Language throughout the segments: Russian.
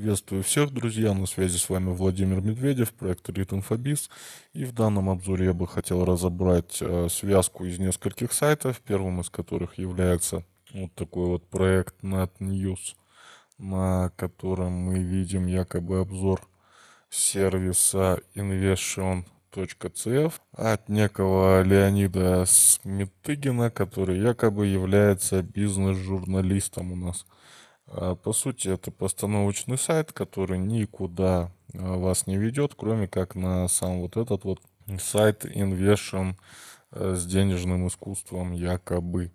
Приветствую всех, друзья! На связи с вами Владимир Медведев, проект Ритинфобиз. И в данном обзоре я бы хотел разобрать э, связку из нескольких сайтов, первым из которых является вот такой вот проект NetNews, на котором мы видим якобы обзор сервиса Invasion от некого Леонида Сметыгина, который якобы является бизнес-журналистом у нас. А, по сути, это постановочный сайт, который никуда а, вас не ведет, кроме как на сам вот этот вот сайт Inversion э, с денежным искусством якобы.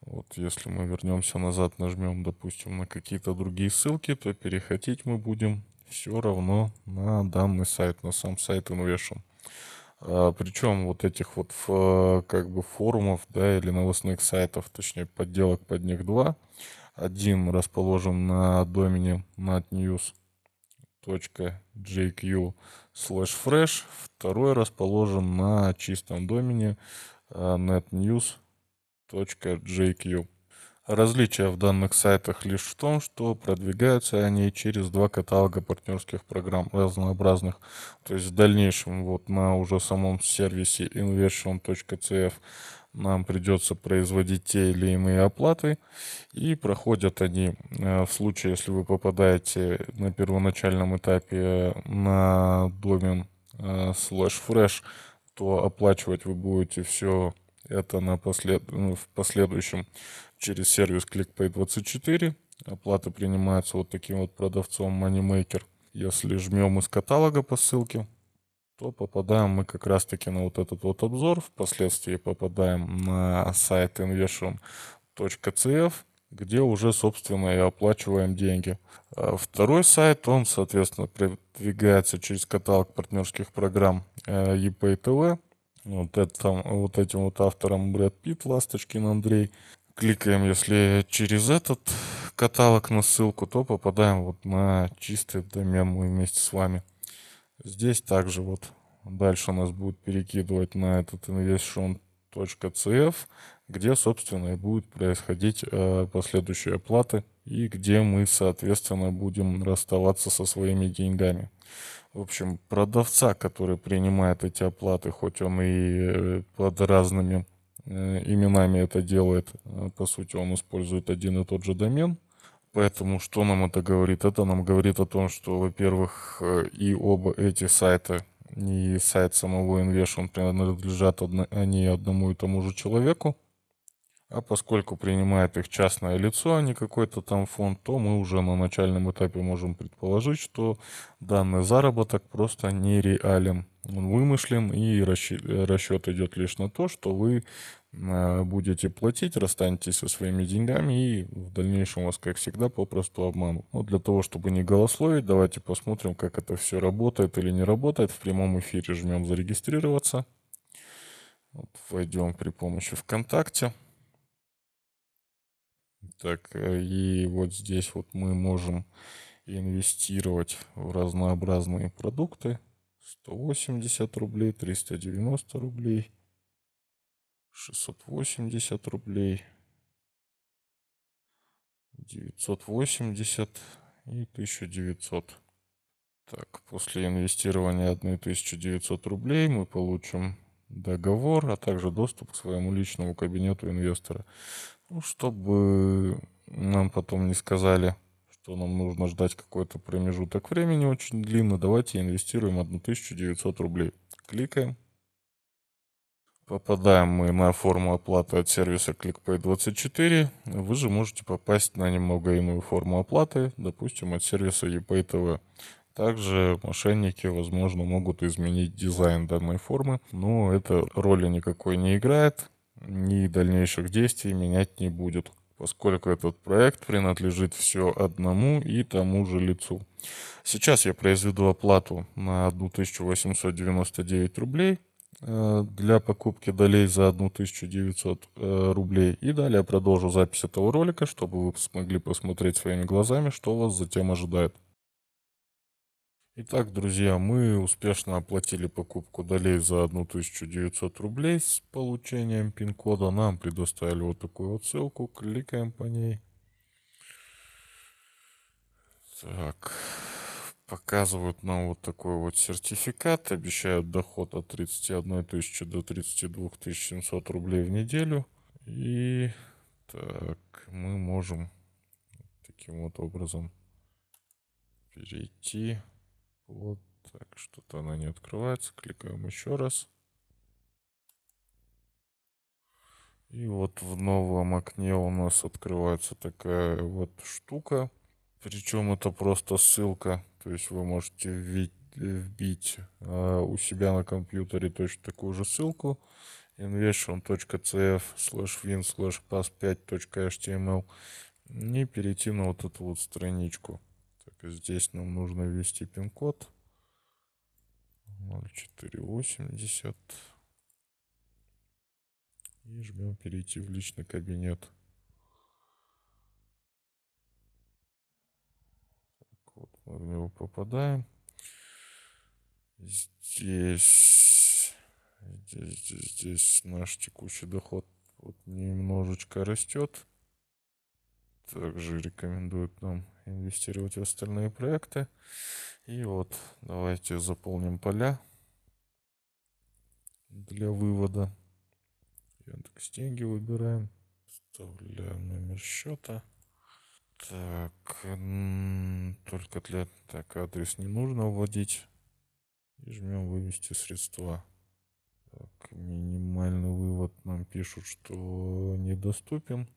Вот если мы вернемся назад, нажмем, допустим, на какие-то другие ссылки, то переходить мы будем все равно на данный сайт, на сам сайт Inversion. А, Причем вот этих вот э, как бы форумов, да, или новостных сайтов, точнее подделок под них два, один расположен на домене natnews.jq slash fresh, второй расположен на чистом домене э, netnews.jq. Различие в данных сайтах лишь в том, что продвигаются они через два каталога партнерских программ разнообразных. То есть в дальнейшем вот на уже самом сервисе inversion.cf нам придется производить те или иные оплаты, и проходят они э, в случае, если вы попадаете на первоначальном этапе э, на домен slash э, fresh, то оплачивать вы будете все это на послед... Ну, в последующем через сервис ClickPay24. оплата принимается вот таким вот продавцом MoneyMaker. Если жмем из каталога по ссылке, то попадаем мы как раз-таки на вот этот вот обзор. Впоследствии попадаем на сайт inversion.cf, где уже, собственно, и оплачиваем деньги. А второй сайт, он, соответственно, продвигается через каталог партнерских программ ePay э, TV. Вот, это, вот этим вот автором Брэд Питт, Ласточкин Андрей. Кликаем, если через этот каталог на ссылку, то попадаем вот на чистый домен мы вместе с вами. Здесь также вот дальше у нас будет перекидывать на этот investment.cf, где, собственно, и будет происходить э, последующие оплаты и где мы, соответственно, будем расставаться со своими деньгами. В общем, продавца, который принимает эти оплаты, хоть он и э, под разными э, именами это делает, по сути, он использует один и тот же домен – Поэтому что нам это говорит? Это нам говорит о том, что, во-первых, э, и оба эти сайта, и сайт самого Invasion принадлежат одно, они одному и тому же человеку. А поскольку принимает их частное лицо, а не какой-то там фонд, то мы уже на начальном этапе можем предположить, что данный заработок просто нереален. Он вымышлен, и расчет идет лишь на то, что вы Э, будете платить, расстанетесь со своими деньгами и в дальнейшем вас, как всегда, попросту обманут. Но ну, для того, чтобы не голословить, давайте посмотрим, как это все работает или не работает. В прямом эфире жмем «Зарегистрироваться». Вот, войдем при помощи ВКонтакте. Так, э, и вот здесь вот мы можем инвестировать в разнообразные продукты. 180 рублей, 390 рублей – 680 рублей, 980 и 1900. Так, после инвестирования 1900 рублей мы получим договор, а также доступ к своему личному кабинету инвестора. Ну, чтобы нам потом не сказали, что нам нужно ждать какой-то промежуток времени очень длинно, давайте инвестируем 1900 рублей. Кликаем. Попадаем мы на форму оплаты от сервиса ClickPay24. Вы же можете попасть на немного иную форму оплаты, допустим, от сервиса ePay Также мошенники, возможно, могут изменить дизайн данной формы, но это роли никакой не играет, ни дальнейших действий менять не будет, поскольку этот проект принадлежит все одному и тому же лицу. Сейчас я произведу оплату на 1899 рублей – Э, для покупки долей за 1900 э, рублей. И далее продолжу запись этого ролика, чтобы вы смогли посмотреть своими глазами, что вас затем ожидает. Итак, друзья, мы успешно оплатили покупку долей за 1900 рублей с получением пин-кода. Нам предоставили вот такую вот ссылку, кликаем по ней. Так, показывают нам вот такой вот сертификат, обещают доход от 31 тысячи до 32 700 рублей в неделю. И так, мы можем таким вот образом перейти. Вот так, что-то она не открывается. Кликаем еще раз. И вот в новом окне у нас открывается такая вот штука. Причем это просто ссылка, то есть вы можете вбить, э, у себя на компьютере точно такую же ссылку invasion.cf slash win slash pass5.html и перейти на вот эту вот страничку. Так, здесь нам нужно ввести пин-код 0480 и жмем перейти в личный кабинет. в него попадаем. Здесь, здесь, здесь, здесь наш текущий доход вот немножечко растет. Также рекомендуют нам инвестировать в остальные проекты. И вот давайте заполним поля для вывода. Яндекс деньги выбираем. Вставляем номер счета. Так, только для... Так, адрес не нужно вводить. И жмем вывести средства. Так, минимальный вывод нам пишут, что недоступен.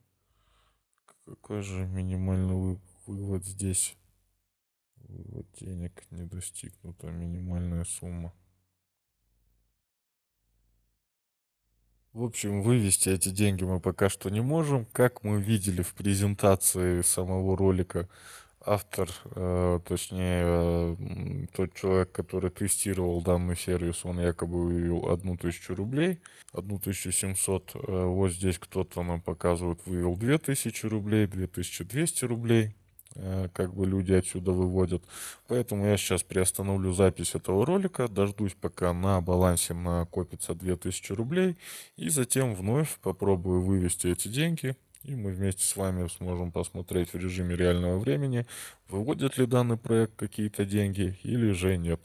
Какой же минимальный вы... вывод здесь? Вывод денег не достигнута минимальная сумма. В общем, вывести эти деньги мы пока что не можем. Как мы видели в презентации самого ролика, автор, э, точнее, тот человек, который тестировал данный сервис, он якобы вывел одну тысячу рублей, одну тысячу семьсот. Э, вот здесь кто-то нам показывает, вывел две тысячи рублей, две тысячи двести рублей. Э, как бы люди отсюда выводят. Поэтому я сейчас приостановлю запись этого ролика, дождусь, пока на балансе накопится 2000 рублей, и затем вновь попробую вывести эти деньги, и мы вместе с вами сможем посмотреть в режиме реального времени, выводит ли данный проект какие-то деньги или же нет.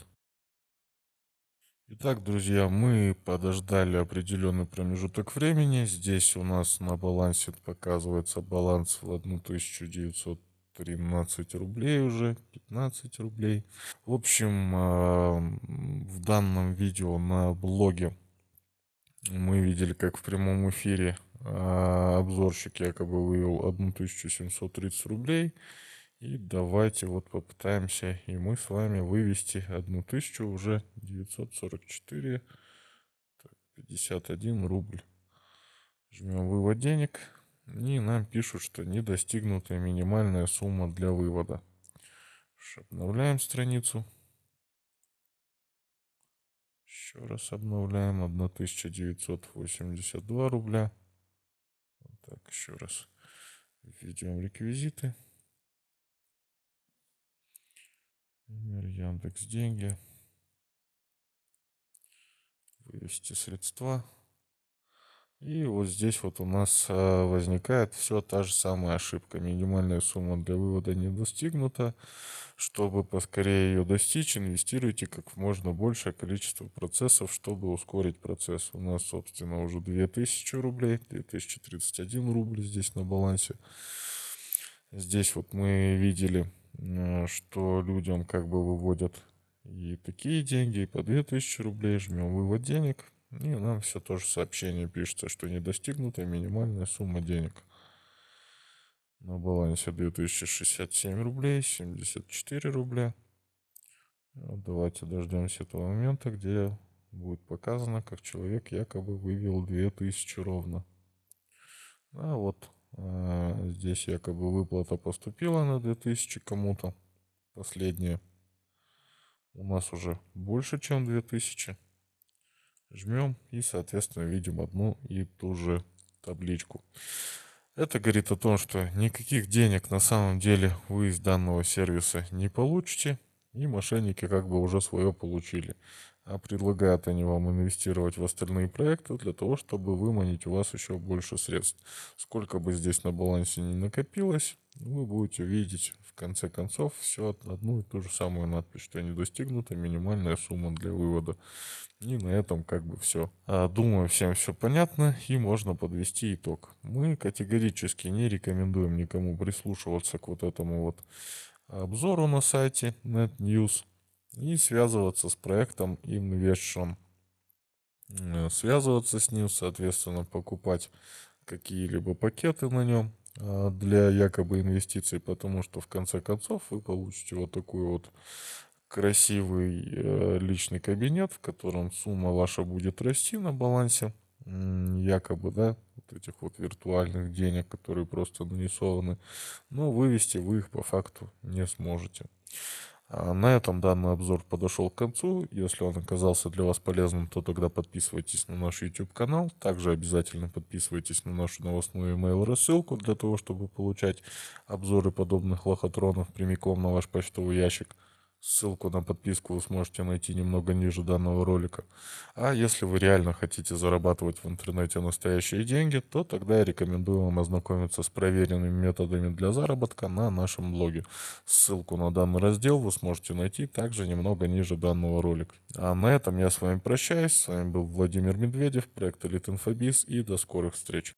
Итак, друзья, мы подождали определенный промежуток времени. Здесь у нас на балансе показывается баланс в 1900 13 рублей уже, 15 рублей. В общем, э, в данном видео на блоге мы видели, как в прямом эфире э, обзорщик якобы вывел 1730 рублей. И давайте вот попытаемся и мы с вами вывести 1000 уже 944 51 рубль. Жмем вывод денег. И нам пишут, что не достигнута минимальная сумма для вывода. Обновляем страницу. Еще раз обновляем. 1982 рубля. Вот так, еще раз. Введем реквизиты. Например, Яндекс деньги. Вывести средства. И вот здесь вот у нас э, возникает все та же самая ошибка. Минимальная сумма для вывода не достигнута. Чтобы поскорее ее достичь, инвестируйте как можно большее количество процессов, чтобы ускорить процесс. У нас, собственно, уже 2000 рублей, 2031 рубль здесь на балансе. Здесь вот мы видели, э, что людям как бы выводят и такие деньги, и по 2000 рублей. Жмем вывод денег – и нам все тоже сообщение пишется, что не достигнута минимальная сумма денег. На балансе 2067 рублей, 74 рубля. Вот давайте дождемся этого момента, где будет показано, как человек якобы вывел 2000 ровно. А вот а, здесь якобы выплата поступила на 2000 кому-то. Последняя. У нас уже больше, чем 2000. Жмем и, соответственно, видим одну и ту же табличку. Это говорит о том, что никаких денег на самом деле вы из данного сервиса не получите, и мошенники как бы уже свое получили а предлагают они вам инвестировать в остальные проекты для того, чтобы выманить у вас еще больше средств. Сколько бы здесь на балансе не накопилось, вы будете видеть в конце концов все одну и ту же самую надпись, что не достигнута минимальная сумма для вывода. И на этом как бы все. А, думаю, всем все понятно и можно подвести итог. Мы категорически не рекомендуем никому прислушиваться к вот этому вот обзору на сайте NetNews и связываться с проектом им вещим. Э, связываться с ним, соответственно, покупать какие-либо пакеты на нем э, для якобы инвестиций, потому что в конце концов вы получите вот такой вот красивый э, личный кабинет, в котором сумма ваша будет расти на балансе, якобы, да, вот этих вот виртуальных денег, которые просто нарисованы, но вывести вы их по факту не сможете. А на этом данный обзор подошел к концу. Если он оказался для вас полезным, то тогда подписывайтесь на наш YouTube-канал. Также обязательно подписывайтесь на нашу новостную email-рассылку для того, чтобы получать обзоры подобных лохотронов прямиком на ваш почтовый ящик. Ссылку на подписку вы сможете найти немного ниже данного ролика. А если вы реально хотите зарабатывать в интернете настоящие деньги, то тогда я рекомендую вам ознакомиться с проверенными методами для заработка на нашем блоге. Ссылку на данный раздел вы сможете найти также немного ниже данного ролика. А на этом я с вами прощаюсь. С вами был Владимир Медведев, проект Elite InfoBiz и до скорых встреч.